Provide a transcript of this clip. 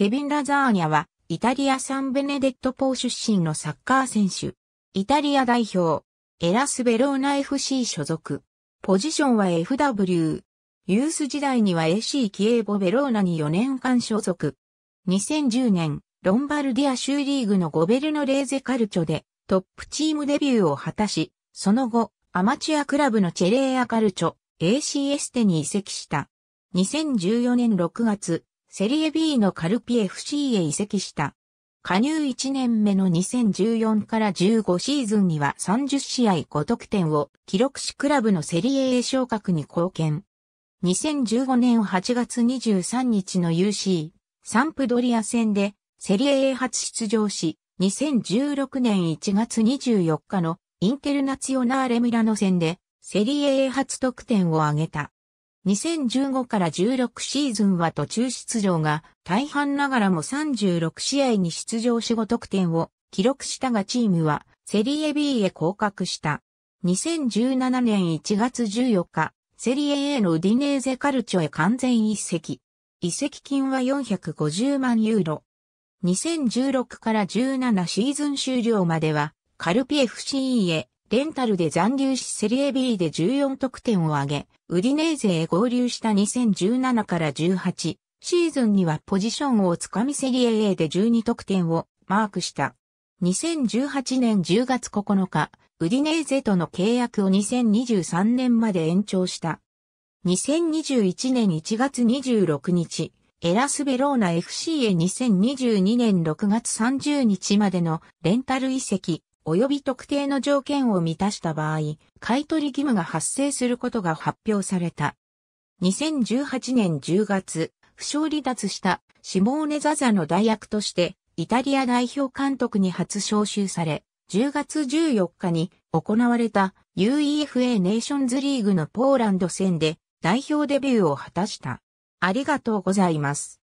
ケビン・ラザーニャは、イタリア・サンベネデットポー出身のサッカー選手。イタリア代表、エラス・ベローナ FC 所属。ポジションは FW。ユース時代には AC キエーボ・ベローナに4年間所属。2010年、ロンバルディア州リーグのゴベルノレーゼカルチョでトップチームデビューを果たし、その後、アマチュアクラブのチェレーアカルチョ、AC エステに移籍した。2014年6月、セリエ B のカルピ FC へ移籍した。加入1年目の2014から15シーズンには30試合5得点を記録しクラブのセリエ A 昇格に貢献。2015年8月23日の UC サンプドリア戦でセリエ A 初出場し、2016年1月24日のインテルナツヨオナーレミラノ戦でセリエ A 初得点を挙げた。2015から16シーズンは途中出場が大半ながらも36試合に出場し5得点を記録したがチームはセリエ B へ降格した。2017年1月14日、セリエ A のウディネーゼカルチョへ完全移籍。移籍金は450万ユーロ。2016から17シーズン終了まではカルピ FCE へレンタルで残留しセリエ B で14得点を挙げ、ウディネーゼへ合流した2017から18シーズンにはポジションをつかみセリエ A で12得点をマークした。2018年10月9日、ウディネーゼとの契約を2023年まで延長した。2021年1月26日、エラスベローナ FC へ2022年6月30日までのレンタル移籍、及び特定の条件を満たした場合、買取義務が発生することが発表された。2018年10月、負傷離脱したシモーネ・ザザの代役としてイタリア代表監督に初招集され、10月14日に行われた UEFA ネーションズリーグのポーランド戦で代表デビューを果たした。ありがとうございます。